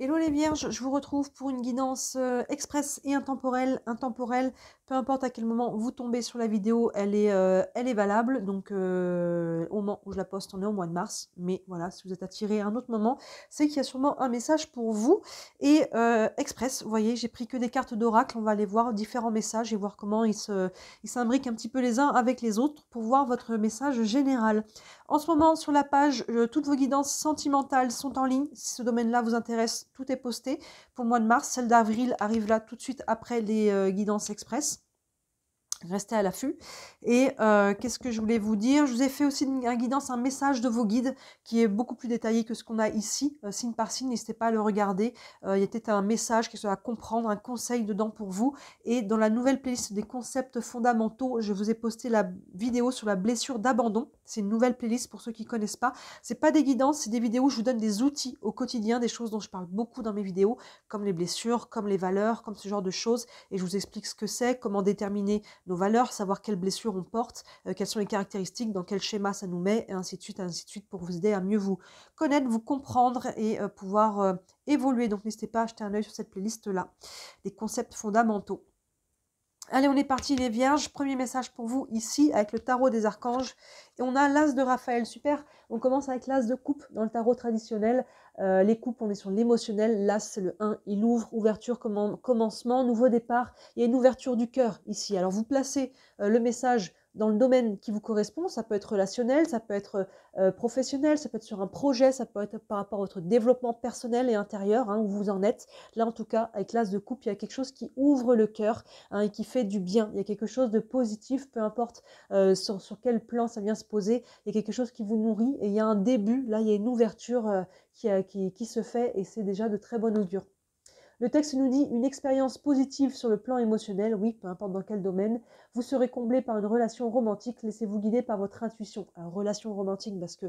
Hello les vierges, je vous retrouve pour une guidance euh, express et intemporelle. Intemporelle, peu importe à quel moment vous tombez sur la vidéo, elle est, euh, elle est valable. Donc euh, au moment où je la poste, on est au mois de mars. Mais voilà, si vous êtes attiré à un autre moment, c'est qu'il y a sûrement un message pour vous. Et express, vous voyez, j'ai pris que des cartes d'oracle. On va aller voir différents messages et voir comment ils s'imbriquent un petit peu les uns avec les autres pour voir votre message général. En ce moment, sur la page, toutes vos guidances sentimentales sont en ligne. Si ce domaine-là vous intéresse, tout est posté. Pour le mois de mars, celle d'avril arrive là tout de suite après les euh, guidances express restez à l'affût. Et euh, qu'est-ce que je voulais vous dire Je vous ai fait aussi un guidance, un message de vos guides qui est beaucoup plus détaillé que ce qu'on a ici, euh, signe par signe. N'hésitez pas à le regarder. Euh, il y était un message qui sera à comprendre, un conseil dedans pour vous. Et dans la nouvelle playlist des concepts fondamentaux, je vous ai posté la vidéo sur la blessure d'abandon. C'est une nouvelle playlist pour ceux qui ne connaissent pas. C'est pas des guidances, c'est des vidéos où je vous donne des outils au quotidien, des choses dont je parle beaucoup dans mes vidéos, comme les blessures, comme les valeurs, comme ce genre de choses. Et je vous explique ce que c'est, comment déterminer nos valeurs, savoir quelles blessures on porte, euh, quelles sont les caractéristiques, dans quel schéma ça nous met, et ainsi de suite, ainsi de suite, pour vous aider à mieux vous connaître, vous comprendre et euh, pouvoir euh, évoluer. Donc n'hésitez pas à jeter un œil sur cette playlist-là, des concepts fondamentaux. Allez, on est parti les vierges. Premier message pour vous ici avec le tarot des archanges. Et on a l'as de Raphaël. Super. On commence avec l'as de coupe dans le tarot traditionnel. Euh, les coupes, on est sur l'émotionnel. L'as, c'est le 1. Il ouvre, ouverture, commencement, nouveau départ. Il y a une ouverture du cœur ici. Alors vous placez euh, le message dans le domaine qui vous correspond. Ça peut être relationnel, ça peut être euh, professionnel, ça peut être sur un projet, ça peut être par rapport à votre développement personnel et intérieur, hein, où vous en êtes. Là, en tout cas, avec l'as de coupe, il y a quelque chose qui ouvre le cœur hein, et qui fait du bien. Il y a quelque chose de positif, peu importe euh, sur, quel plan ça vient se poser. Il y a quelque chose qui vous nourrit et il y a un début. Là, il y a une ouverture euh, qui, qui, qui se fait et c'est déjà de très bonne augure. Le texte nous dit une expérience positive sur le plan émotionnel, oui, peu importe dans quel domaine. Vous serez comblé par une relation romantique, laissez-vous guider par votre intuition. relation romantique, parce que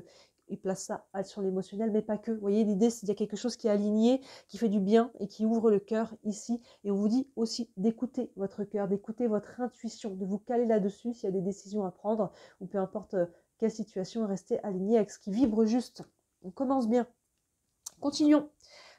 il place ça sur l'émotionnel, mais pas que. voyez, l'idée, c'est qu'il y a quelque chose qui est aligné, qui fait du bien et qui ouvre le cœur ici. Et on vous dit aussi d'écouter votre cœur, d'écouter votre intuition, de vous caler là-dessus s'il y a des décisions à prendre, ou peu importe euh, quelle situation, restez aligné avec ce qui vibre juste. On commence bien. Continuons.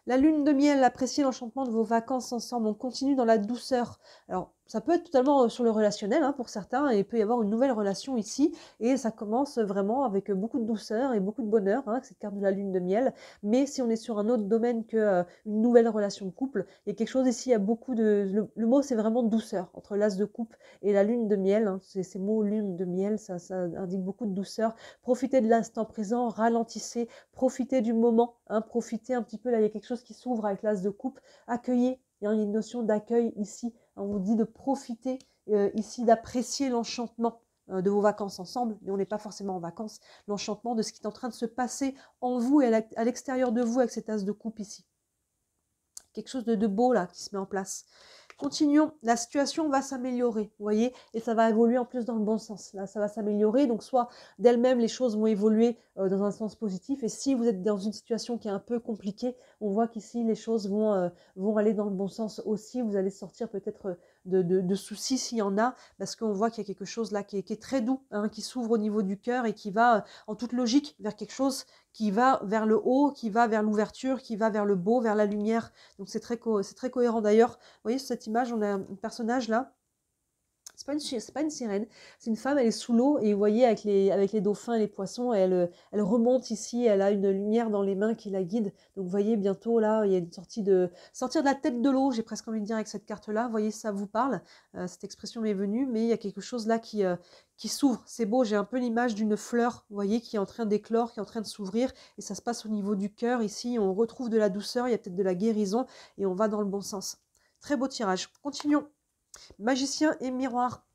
La lune de miel, appréciez l'enchantement de vos vacances ensemble. On continue dans la douceur. Alors, ça peut être totalement euh, sur le relationnel hein, pour certains, et il peut y avoir une nouvelle relation ici, et ça commence vraiment avec euh, beaucoup de douceur et beaucoup de bonheur, hein, cette carte de la lune de miel, mais si on est sur un autre domaine qu'une euh, une nouvelle relation de couple, il y a quelque chose ici, il y a beaucoup de... Le, mot c'est vraiment douceur, entre l'as de coupe et la lune de miel, hein. ces mots lune de miel, ça, ça, indique beaucoup de douceur, profitez de l'instant présent, ralentissez, profitez du moment, hein, profitez un petit peu, là il y a quelque chose qui s'ouvre avec l'as de coupe, accueillez, il y a une notion d'accueil ici, on vous dit de profiter euh, ici, d'apprécier l'enchantement euh, de vos vacances ensemble, mais on n'est pas forcément en vacances, l'enchantement de ce qui est en train de se passer en vous et à l'extérieur de vous avec cette as de coupe ici. Quelque chose de beau là qui se met en place. Continuons, la situation va s'améliorer, vous voyez, et ça va évoluer en plus dans le bon sens. Là, ça va s'améliorer, donc soit d'elle-même, les choses vont évoluer euh, dans un sens positif, et si vous êtes dans une situation qui est un peu compliquée, on voit qu'ici, les choses vont, euh, vont aller dans le bon sens aussi, vous allez sortir peut-être euh, de, soucis s'il y en a, parce qu'on voit qu'il y a quelque chose là qui est, très doux, hein, qui s'ouvre au niveau du cœur et qui va euh, en toute logique vers quelque chose qui va vers le haut, qui va vers l'ouverture, qui va vers le beau, vers la lumière. Donc c'est très, très cohérent. D'ailleurs, vous voyez sur cette image, on a un personnage là c'est pas sirène. C'est une femme, elle est sous l'eau et vous voyez avec les dauphins et les poissons, elle remonte ici, elle a une lumière dans les mains qui la guide. Donc vous voyez bientôt là, il y a une sortie de sortir de la tête de l'eau, j'ai presque envie de dire avec cette carte là, vous voyez ça vous parle. Euh, cette expression m'est venue mais il y a quelque chose là qui euh, qui s'ouvre. C'est beau, j'ai un peu l'image d'une fleur, vous voyez, qui est en train d'éclore, qui est en train de s'ouvrir, et ça se passe au niveau du cœur. Ici, on retrouve de la douceur, il y a peut-être de la guérison, et on va dans le bon sens. Très beau tirage. Continuons. Magicien et miroir.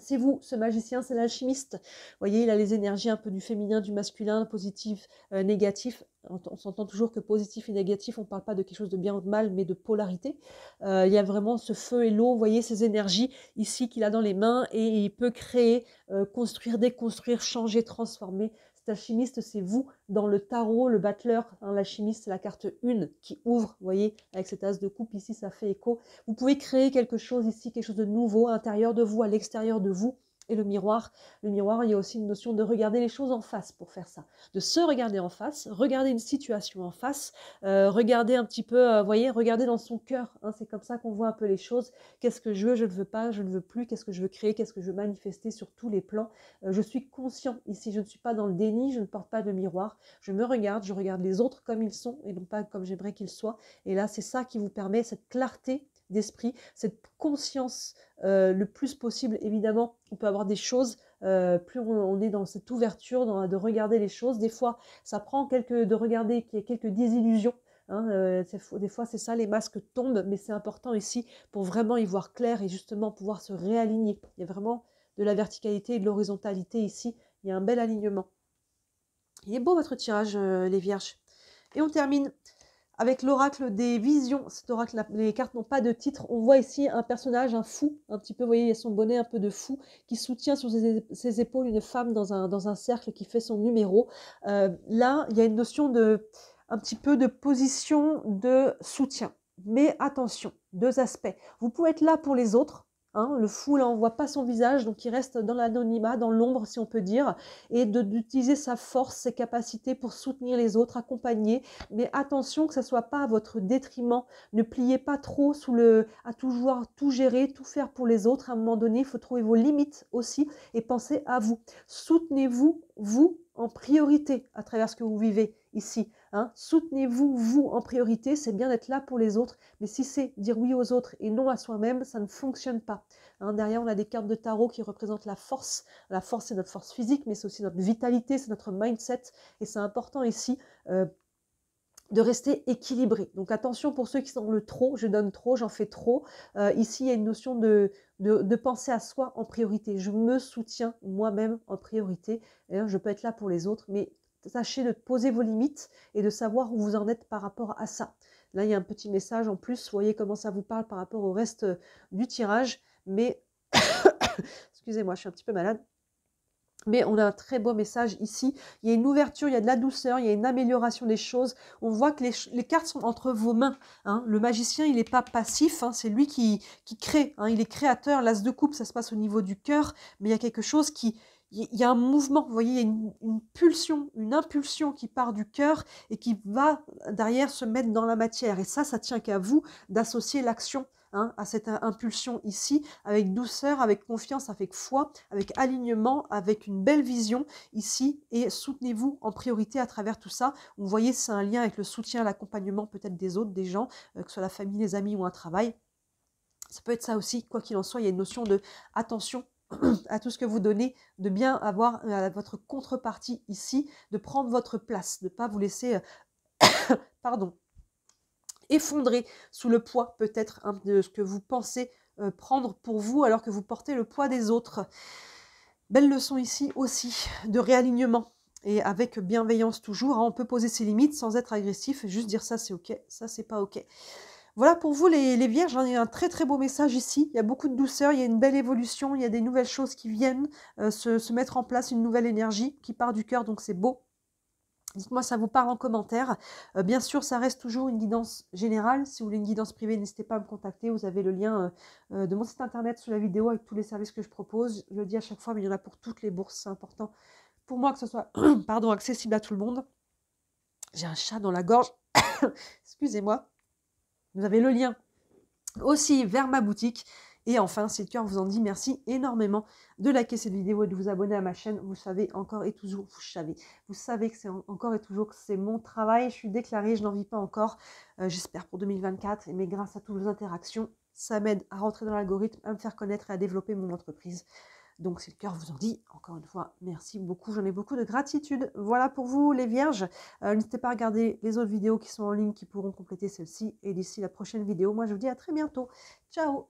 C'est vous, ce magicien, c'est l'alchimiste. Vous voyez, il a les énergies un peu du féminin, du masculin, positif, euh, négatif. On, s'entend toujours que positif et négatif, on ne parle pas de quelque chose de bien ou de mal, mais de polarité. Euh, il y a vraiment ce feu et l'eau, vous voyez, ces énergies ici qu'il a dans les mains et il peut créer, euh, construire, déconstruire, changer, transformer c'est vous dans le tarot, le battleur. Hein, la L'alchimiste, c'est la carte 1 qui ouvre, vous voyez, avec cette as de coupe ici, ça fait écho. Vous pouvez créer quelque chose ici, quelque chose de nouveau à l'intérieur de vous, à l'extérieur de vous. Et le miroir, le miroir, il y a aussi une notion de regarder les choses en face pour faire ça, de se regarder en face, regarder une situation en face, euh, regarder un petit peu, euh, voyez, regarder dans son cœur. Hein, c'est comme ça qu'on voit un peu les choses. Qu'est-ce que je veux, je ne veux pas, je ne veux plus. Qu'est-ce que je veux créer, qu'est-ce que je veux manifester sur tous les plans. Euh, je suis conscient ici, je ne suis pas dans le déni, je ne porte pas de miroir. Je me regarde, je regarde les autres comme ils sont et non pas comme j'aimerais qu'ils soient. Et là, c'est ça qui vous permet cette clarté d'esprit, cette conscience euh, le plus possible. Évidemment, on peut avoir des choses, euh, plus on, est dans cette ouverture dans, de regarder les choses. Des fois, ça prend quelques, de regarder qu'il y quelques désillusions. Hein, euh, des fois, c'est ça, les masques tombent, mais c'est important ici pour vraiment y voir clair et justement pouvoir se réaligner. Il y a vraiment de la verticalité et de l'horizontalité ici. Il y a un bel alignement. Il est beau votre tirage, les vierges. Et on termine avec l'oracle des visions. Cet oracle, les cartes n'ont pas de titre. On voit ici un personnage, un fou, un petit peu, vous voyez, il a son bonnet un peu de fou, qui soutient sur ses, épaules une femme dans un, dans un, cercle qui fait son numéro. Euh, là, il y a une notion de un petit peu de position de soutien. Mais attention, deux aspects. Vous pouvez être là pour les autres, Hein, le fou, là, on voit pas son visage, donc il reste dans l'anonymat, dans l'ombre, si on peut dire, et d'utiliser sa force, ses capacités pour soutenir les autres, accompagner. Mais attention que ça soit pas à votre détriment. Ne pliez pas trop sous le à tout gérer, tout faire pour les autres. À un moment donné, il faut trouver vos limites aussi et penser à vous. Soutenez-vous vous en priorité à travers ce que vous vivez ici. Hein. Soutenez-vous, vous en priorité, c'est bien d'être là pour les autres, mais si c'est dire oui aux autres et non à soi-même, ça ne fonctionne pas. Hein. Derrière, on a des cartes de tarot qui représentent la force. La force, c'est notre force physique, mais c'est aussi notre vitalité, c'est notre mindset, et c'est important ici. Euh, de rester équilibré. Donc attention pour ceux qui sont le trop, je donne trop, j'en fais trop. Euh, ici, il y a une notion de, de, penser à soi en priorité. Je me soutiens moi-même en priorité. je peux être là pour les autres, mais sachez de poser vos limites et de savoir où vous en êtes par rapport à ça. Là, il y a un petit message en plus. Voyez comment ça vous parle par rapport au reste euh, du tirage. Mais, excusez-moi, je suis un petit peu malade. Mais on a un très beau message ici. Il y a une ouverture, il y a de la douceur, il y a une amélioration des choses. On voit que les, cartes sont entre vos mains. Hein. Le magicien, il n'est pas passif, hein. c'est lui qui, crée. Hein. Il est créateur. L'as de coupe, ça se passe au niveau du cœur. Mais il y a quelque chose qui, il y a un mouvement, vous voyez, il y a une, une pulsion, une impulsion qui part du cœur et qui va derrière se mettre dans la matière. Et ça, ça tient qu'à vous d'associer l'action Hein, à cette impulsion ici, avec douceur, avec confiance, avec foi, avec alignement, avec une belle vision ici, et soutenez-vous en priorité à travers tout ça. Vous voyez, c'est un lien avec le soutien, l'accompagnement peut-être des autres, des gens, euh, que ce soit la famille, les amis ou un travail. Ça peut être ça aussi, quoi qu'il en soit, il y a une notion de attention à tout ce que vous donnez, de bien avoir euh, votre contrepartie ici, de prendre votre place, de ne pas vous laisser, euh, pardon, effondrer sous le poids peut-être hein, de ce que vous pensez euh, prendre pour vous alors que vous portez le poids des autres. Belle leçon ici aussi de réalignement et avec bienveillance toujours. Hein, on peut poser ses limites sans être agressif, juste dire ça c'est ok, ça c'est pas ok. Voilà pour vous les, vierges, j'en hein, ai un très très beau message ici. Il y a beaucoup de douceur, il y a une belle évolution, il y a des nouvelles choses qui viennent euh, se, se mettre en place, une nouvelle énergie qui part du cœur, donc c'est beau. Dites-moi, ça vous parle en commentaire. Euh, bien sûr, ça reste toujours une guidance générale. Si vous voulez une guidance privée, n'hésitez pas à me contacter. Vous avez le lien euh, euh, de mon site internet sous la vidéo avec tous les services que je propose. Je le dis à chaque fois, mais il y en a pour toutes les bourses. C'est important pour moi que ce soit pardon, accessible à tout le monde. J'ai un chat dans la gorge. Excusez-moi. Vous avez le lien aussi vers ma boutique et enfin, si le cœur vous en dit merci énormément de liker cette vidéo et de vous abonner à ma chaîne. Vous savez encore et toujours, vous savez, vous savez que c'est encore et toujours que c'est mon travail. Je suis déclarée, je n'en vis pas encore, euh, j'espère pour 2024. Mais grâce à toutes vos interactions, ça m'aide à rentrer dans l'algorithme, à me faire connaître et à développer mon entreprise. Donc si le cœur vous en dit, encore une fois, merci beaucoup, j'en ai beaucoup de gratitude. Voilà pour vous les vierges. Euh, n'hésitez pas à regarder les autres vidéos qui sont en ligne qui pourront compléter celle-ci. Et d'ici la prochaine vidéo, moi je vous dis à très bientôt. Ciao